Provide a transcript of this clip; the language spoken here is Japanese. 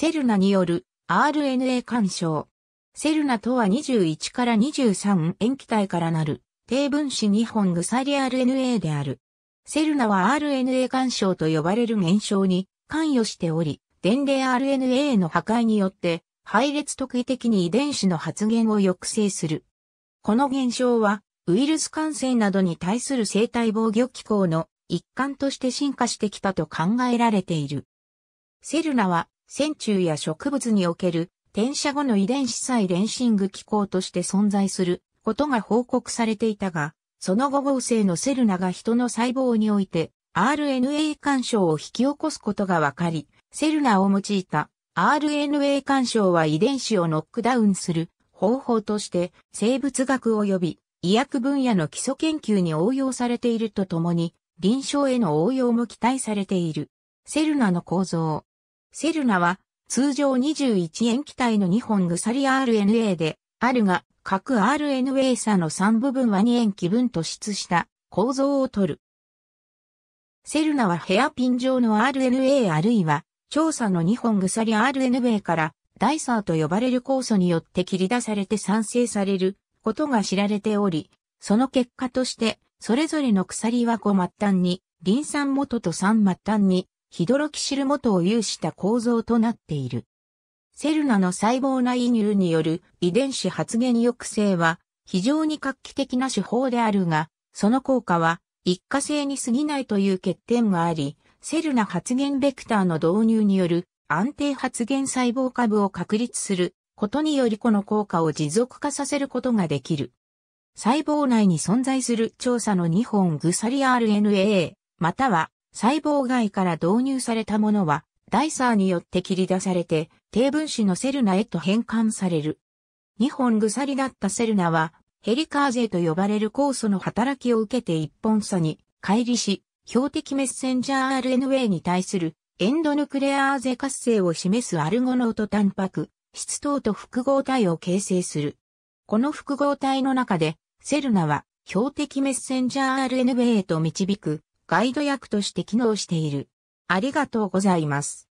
セルナによる RNA 干渉。セルナとは21から23塩基体からなる低分子2本鎖 RNA である。セルナは RNA 干渉と呼ばれる現象に関与しており、伝令 RNA の破壊によって配列特異的に遺伝子の発現を抑制する。この現象はウイルス感染などに対する生体防御機構の一環として進化してきたと考えられている。セルナは線虫や植物における転写後の遺伝子再レンシング機構として存在することが報告されていたが、その後合成のセルナが人の細胞において RNA 干渉を引き起こすことがわかり、セルナを用いた RNA 干渉は遺伝子をノックダウンする方法として生物学及び医薬分野の基礎研究に応用されているとともに臨床への応用も期待されている。セルナの構造、セルナは通常21塩基体の2本鎖 RNA であるが、各 RNA 差の3部分は2塩基分突出した構造をとる。セルナはヘアピン状の RNA あるいは調査の2本鎖 RNA からダイサーと呼ばれる酵素によって切り出されて産生されることが知られており、その結果として、それぞれの鎖は5末端に、リン酸元と3末端に、ヒドロキシル元を有した構造となっている。セルナの細胞内入による遺伝子発現抑制は非常に画期的な手法であるが、その効果は一過性に過ぎないという欠点があり、セルナ発現ベクターの導入による安定発現細胞株を確立することによりこの効果を持続化させることができる。細胞内に存在する調査の2本グサリ RNA、または細胞外から導入されたものは、ダイサーによって切り出されて、低分子のセルナへと変換される。2本鎖だったセルナは、ヘリカーゼと呼ばれる酵素の働きを受けて1本差に、乖離し、標的メッセンジャー RNA に対するエンドヌクレアーゼ活性を示すアルゴノートタンパク、質等と複合体を形成する。この複合体の中で、セルナは標的メッセンジャー RNA へと導くガイド役として機能している。ありがとうございます。